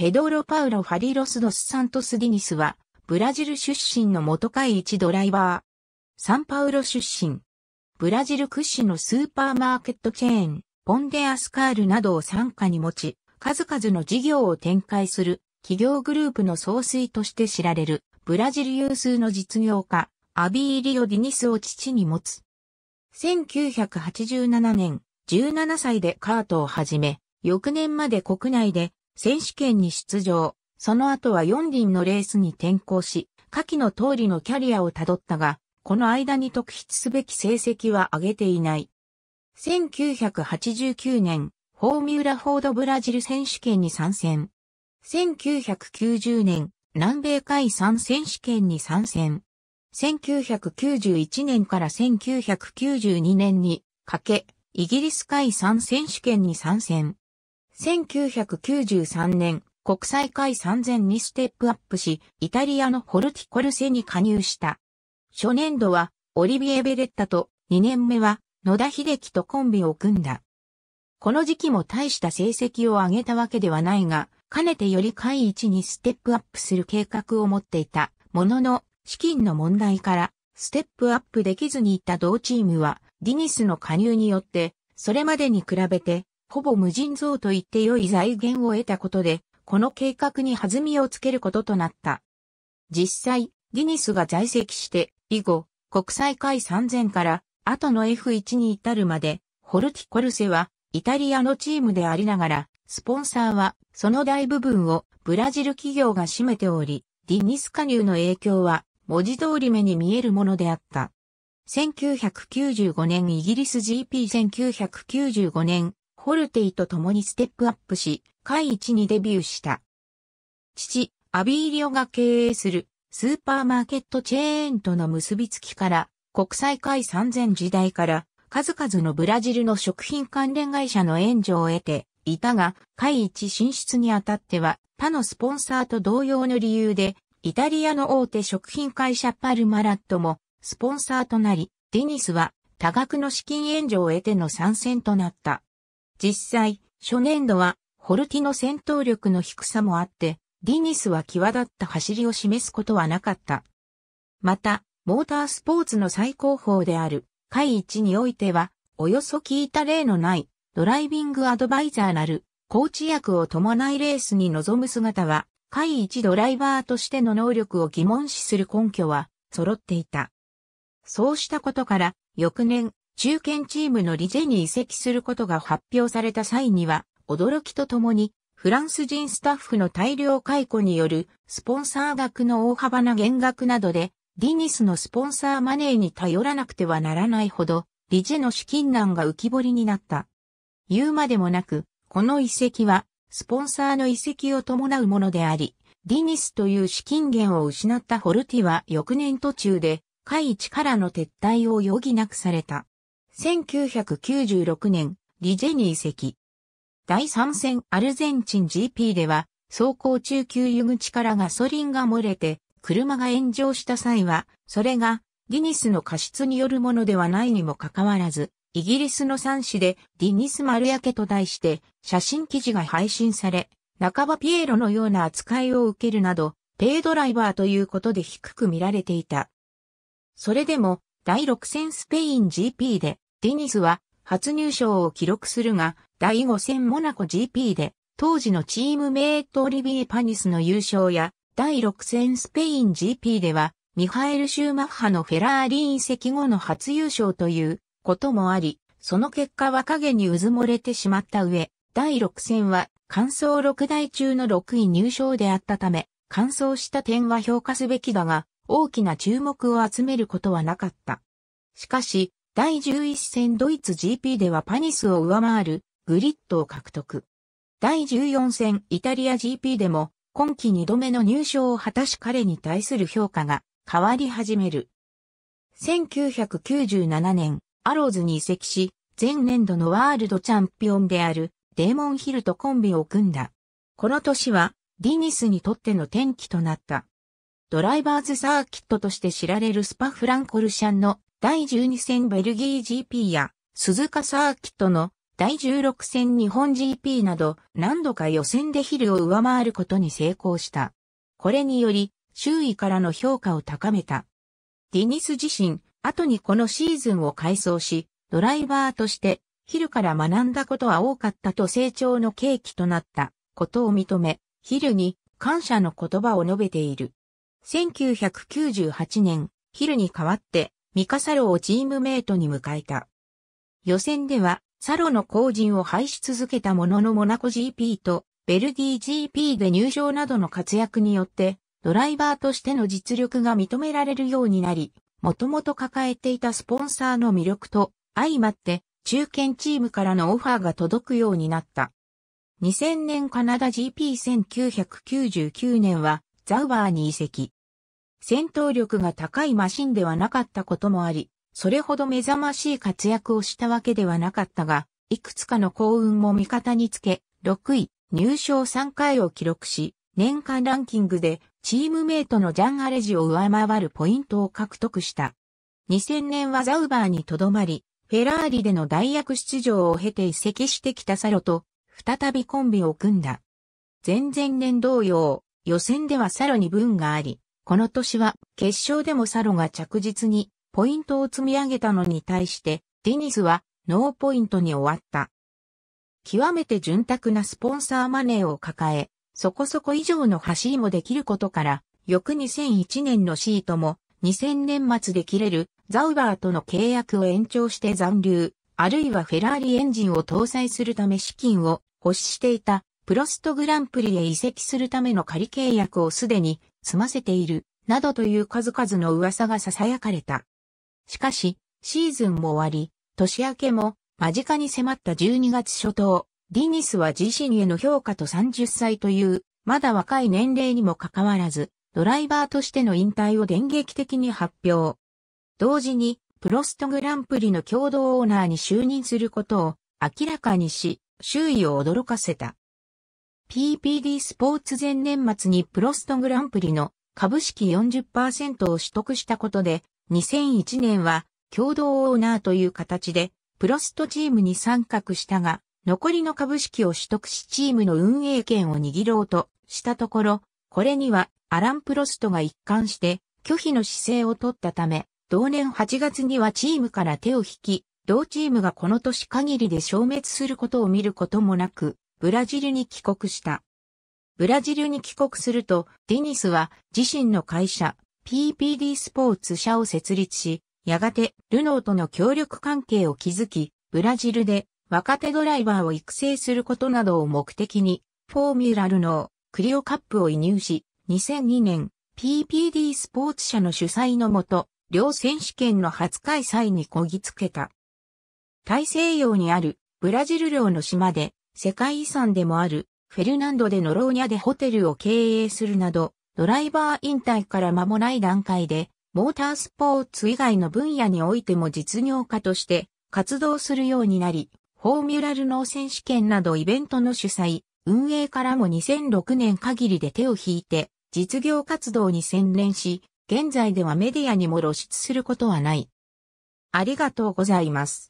ペドロ・パウロ・ファリロス・ドス・サントス・ディニスは、ブラジル出身の元会一ドライバー。サンパウロ出身。ブラジル屈指のスーパーマーケットチェーン、ポンデアスカールなどを傘下に持ち、数々の事業を展開する企業グループの総帥として知られる、ブラジル有数の実業家、アビー・リオ・ディニスを父に持つ。1987年、17歳でカートを始め、翌年まで国内で選手権に出場、その後は4輪のレースに転向し、下記の通りのキャリアをたどったが、この間に特筆すべき成績は上げていない。1989年、ホーミューラフォードブラジル選手権に参戦。1990年、南米海産選手権に参戦。1991年から1992年にかけ、イギリス海産選手権に参戦。1993年、国際会3000にステップアップし、イタリアのホルティコルセに加入した。初年度は、オリビエ・ベレッタと、2年目は、野田秀樹とコンビを組んだ。この時期も大した成績を上げたわけではないが、かねてより下位1にステップアップする計画を持っていた、ものの、資金の問題から、ステップアップできずにいた同チームは、ディニスの加入によって、それまでに比べてほぼ無人蔵と言って良い財源を得たことで、この計画に弾みをつけることとなった。実際、ディニスが在籍して、以後、国際会3000から後の F1 に至るまで、ホルティコルセはイタリアのチームでありながら、スポンサーはその大部分をブラジル企業が占めており、ディニス加入の影響は文字通り目に見えるものであった。1995年イギリス GP1995 年ホルテイと共にステップアップし、会一にデビューした。父、アビーリオが経営するスーパーマーケットチェーンとの結びつきから、国際会3000時代から、数々のブラジルの食品関連会社の援助を得ていたが、会一進出にあたっては、他のスポンサーと同様の理由で、イタリアの大手食品会社パルマラットも、スポンサーとなり、デニスは多額の資金援助を得ての参戦となった。実際、初年度は、ホルティの戦闘力の低さもあって、ディニスは際立った走りを示すことはなかった。また、モータースポーツの最高峰である、会一においては、およそ聞いた例のない、ドライビングアドバイザーなる、コーチ役を伴いレースに臨む姿は、会一ドライバーとしての能力を疑問視する根拠は、揃っていた。そうしたことから、翌年、中堅チームのリジェに移籍することが発表された際には、驚きとともに、フランス人スタッフの大量解雇によるスポンサー額の大幅な減額などで、ディニスのスポンサーマネーに頼らなくてはならないほど、リジェの資金難が浮き彫りになった。言うまでもなく、この遺跡は、スポンサーの遺跡を伴うものであり、ディニスという資金源を失ったホルティは翌年途中で、下位からの撤退を余儀なくされた。1996年、リジェニー席。第3戦アルゼンチン GP では、走行中給油口からガソリンが漏れて、車が炎上した際は、それが、ディニスの過失によるものではないにもかかわらず、イギリスの3紙でディニス丸焼けと題して写真記事が配信され、半ばピエロのような扱いを受けるなど、ペイドライバーということで低く見られていた。それでも、第6戦スペイン GP でディニスは初入賞を記録するが、第5戦モナコ GP で、当時のチームメイトオリビエ・パニスの優勝や、第6戦スペイン GP では、ミハエル・シューマッハのフェラーリ移籍後の初優勝ということもあり、その結果は影に渦漏れてしまった上、第6戦は、完走6台中の6位入賞であったため、完走した点は評価すべきだが、大きな注目を集めることはなかった。しかし、第11戦ドイツ GP ではパニスを上回るグリッドを獲得。第14戦イタリア GP でも今季2度目の入賞を果たし彼に対する評価が変わり始める。1997年、アローズに移籍し、前年度のワールドチャンピオンであるデーモンヒルとコンビを組んだ。この年はディニスにとっての転機となった。ドライバーズサーキットとして知られるスパフランコルシャンの第12戦ベルギー GP や鈴鹿サーキットの第16戦日本 GP など何度か予選でヒルを上回ることに成功した。これにより周囲からの評価を高めた。ディニス自身、後にこのシーズンを改装し、ドライバーとしてヒルから学んだことは多かったと成長の契機となったことを認め、ヒルに感謝の言葉を述べている。1998年、ヒルに代わってミカサロをチームメイトに迎えた。予選では、サロの後陣を廃し続けたもののモナコ GP とベルディ GP で入場などの活躍によって、ドライバーとしての実力が認められるようになり、もともと抱えていたスポンサーの魅力と相まって、中堅チームからのオファーが届くようになった。2000年カナダ GP1999 年はザウバーに移籍。戦闘力が高いマシンではなかったこともあり、それほど目覚ましい活躍をしたわけではなかったが、いくつかの幸運も味方につけ、6位、入賞3回を記録し、年間ランキングでチームメイトのジャン・アレジを上回るポイントを獲得した。2000年はザウバーにとどまり、フェラーリでの代役出場を経て移籍してきたサロと、再びコンビを組んだ。前々年同様、予選ではサロに分があり、この年は決勝でもサロが着実にポイントを積み上げたのに対してディニスはノーポイントに終わった。極めて潤沢なスポンサーマネーを抱え、そこそこ以上の走りもできることから、翌2001年のシートも2000年末で切れるザウバーとの契約を延長して残留、あるいはフェラーリエンジンを搭載するため資金を欲していたプロストグランプリへ移籍するための仮契約をすでに済ませている、などという数々の噂が囁かれた。しかし、シーズンも終わり、年明けも間近に迫った12月初頭、ディニスは自身への評価と30歳という、まだ若い年齢にもかかわらず、ドライバーとしての引退を電撃的に発表。同時に、プロストグランプリの共同オーナーに就任することを明らかにし、周囲を驚かせた。PPD スポーツ前年末にプロストグランプリの株式40%を取得したことで、2001年は共同オーナーという形で、プロストチームに参画したが、残りの株式を取得しチームの運営権を握ろうとしたところ、これにはアラン・プロストが一貫して拒否の姿勢を取ったため、同年8月にはチームから手を引き、同チームがこの年限りで消滅することを見ることもなく、ブラジルに帰国した。ブラジルに帰国すると、ディニスは自身の会社、PPD スポーツ社を設立し、やがてルノーとの協力関係を築き、ブラジルで若手ドライバーを育成することなどを目的に、フォーミュラルノー、クリオカップを移入し、2002年 PPD スポーツ社の主催のもと、両選手権の初開催にこぎつけた。大西洋にあるブラジル領の島で世界遺産でもある、フェルナンドでノローニャでホテルを経営するなど、ドライバー引退から間もない段階で、モータースポーツ以外の分野においても実業家として活動するようになり、フォーミュラルノー選手権などイベントの主催、運営からも2006年限りで手を引いて、実業活動に専念し、現在ではメディアにも露出することはない。ありがとうございます。